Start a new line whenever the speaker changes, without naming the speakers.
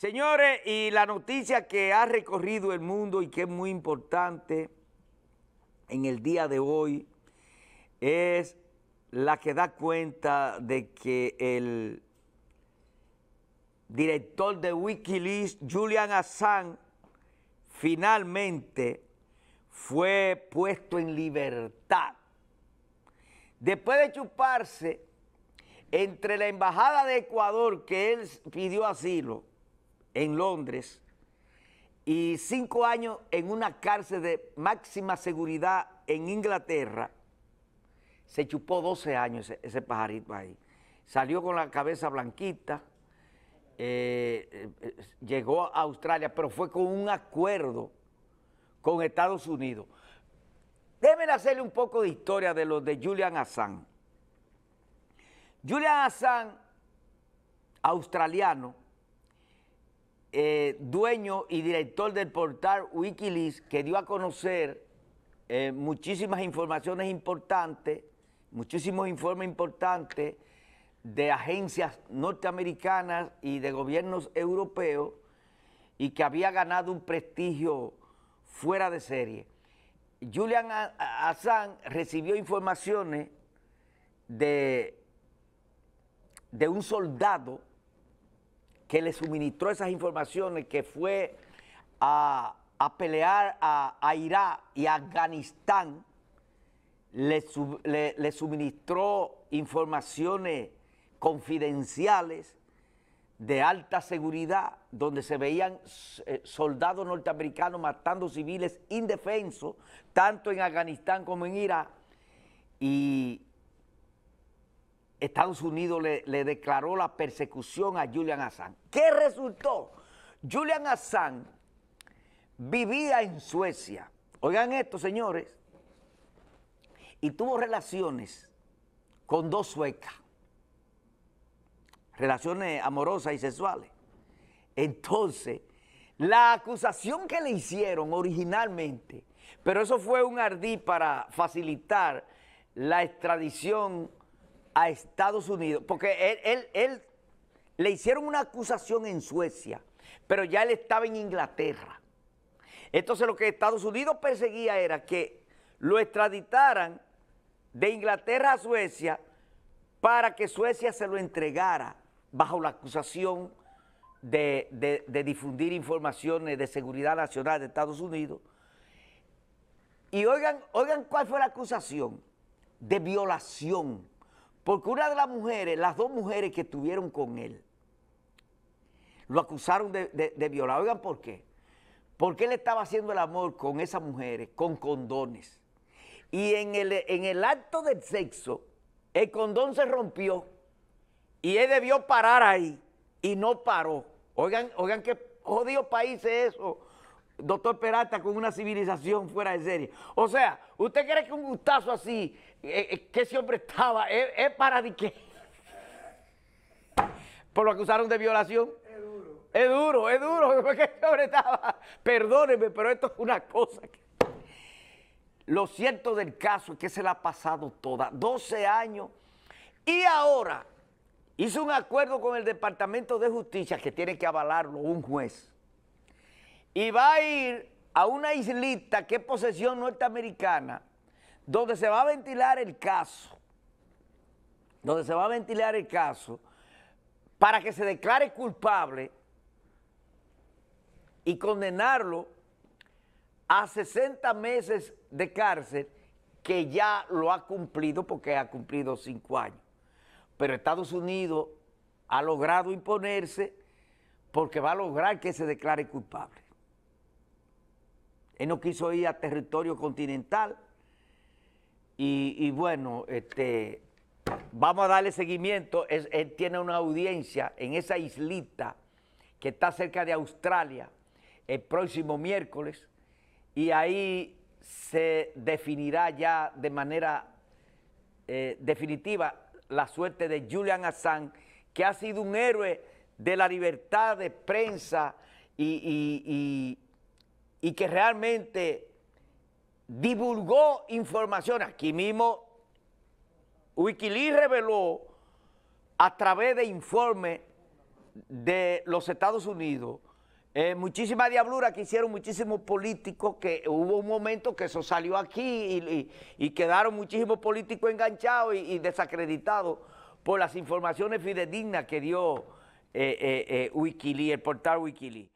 Señores, y la noticia que ha recorrido el mundo y que es muy importante en el día de hoy es la que da cuenta de que el director de Wikileaks, Julian Assange, finalmente fue puesto en libertad. Después de chuparse entre la Embajada de Ecuador, que él pidió asilo, en Londres y cinco años en una cárcel de máxima seguridad en Inglaterra. Se chupó 12 años ese, pajarito ahí. Salió con la cabeza blanquita, eh, eh, llegó a Australia, pero fue con un acuerdo con Estados Unidos. deben hacerle un poco de historia de los de Julian Assange. Julian Assange, australiano, eh, dueño y director del portal Wikileaks, que dio a conocer eh, muchísimas informaciones importantes, muchísimos informes importantes de agencias norteamericanas y de gobiernos europeos y que había ganado un prestigio fuera de serie. Julian Assange recibió informaciones de, de un soldado que le suministró esas informaciones, que fue a, pelear a, Irak y a Afganistán, le, suministró informaciones confidenciales de alta seguridad, donde se veían eh, soldados norteamericanos matando civiles indefensos, tanto en Afganistán como en Irak, y Estados Unidos le, declaró la persecución a Julian Assange. ¿Qué resultó? Julian Assange vivía en Suecia. Oigan esto, señores. Y tuvo relaciones con dos suecas. Relaciones amorosas y sexuales. Entonces, la acusación que le hicieron originalmente, pero eso fue un ardí para facilitar la extradición a Estados Unidos, porque él, él, le hicieron una acusación en Suecia, pero ya él estaba en Inglaterra. Entonces lo que Estados Unidos perseguía era que lo extraditaran de Inglaterra a Suecia para que Suecia se lo entregara bajo la acusación de, difundir informaciones de seguridad nacional de Estados Unidos. Y oigan, oigan cuál fue la acusación de violación porque una de las mujeres, las dos mujeres que estuvieron con él, lo acusaron de, violar. Oigan por qué. Porque él estaba haciendo el amor con esas mujeres, con condones. Y en el, en el acto del sexo, el condón se rompió y él debió parar ahí y no paró. Oigan, oigan qué jodido país es eso doctor Peralta con una civilización fuera de serie. O sea, ¿usted cree que un gustazo así, eh, eh, que ese hombre estaba, es, para Por lo acusaron de violación. Es duro. Es duro, es duro, estaba. Perdóneme, pero esto es una cosa Lo cierto del caso es que se la ha pasado toda, 12 años, y ahora hizo un acuerdo con el Departamento de Justicia que tiene que avalarlo un juez y va a ir a una islita que es posesión norteamericana, donde se va a ventilar el caso, donde se va a ventilar el caso para que se declare culpable y condenarlo a 60 meses de cárcel que ya lo ha cumplido porque ha cumplido cinco años. Pero Estados Unidos ha logrado imponerse porque va a lograr que se declare culpable. Él no quiso ir a territorio continental. Y, bueno, este, vamos a darle seguimiento. él tiene una audiencia en esa islita que está cerca de Australia el próximo miércoles y ahí se definirá ya de manera eh, definitiva la suerte de Julian Assange, que ha sido un héroe de la libertad de prensa y y que realmente divulgó información. Aquí mismo Wikileaks reveló a través de informes de los Estados Unidos eh, muchísima diablura que hicieron muchísimos políticos, que hubo un momento que eso salió aquí y, quedaron muchísimos políticos enganchados y, desacreditados por las informaciones fidedignas que dio eh, eh, eh Wikileaks, el portal Wikileaks.